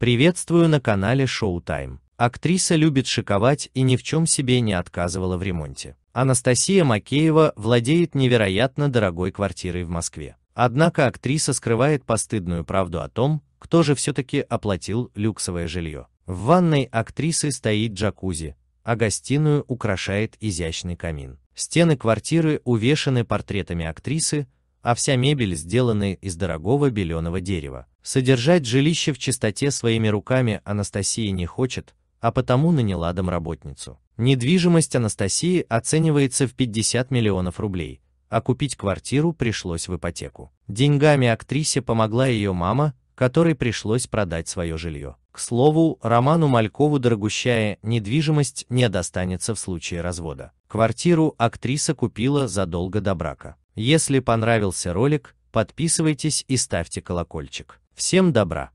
Приветствую на канале Showtime. Актриса любит шиковать и ни в чем себе не отказывала в ремонте. Анастасия Макеева владеет невероятно дорогой квартирой в Москве. Однако актриса скрывает постыдную правду о том, кто же все-таки оплатил люксовое жилье. В ванной актрисы стоит джакузи, а гостиную украшает изящный камин. Стены квартиры увешаны портретами актрисы, а вся мебель сделана из дорогого беленого дерева. Содержать жилище в чистоте своими руками Анастасия не хочет, а потому наняла домработницу. Недвижимость Анастасии оценивается в 50 миллионов рублей, а купить квартиру пришлось в ипотеку. Деньгами актрисе помогла ее мама, которой пришлось продать свое жилье. К слову, Роману Малькову дорогущая недвижимость не достанется в случае развода. Квартиру актриса купила задолго до брака. Если понравился ролик, подписывайтесь и ставьте колокольчик. Всем добра!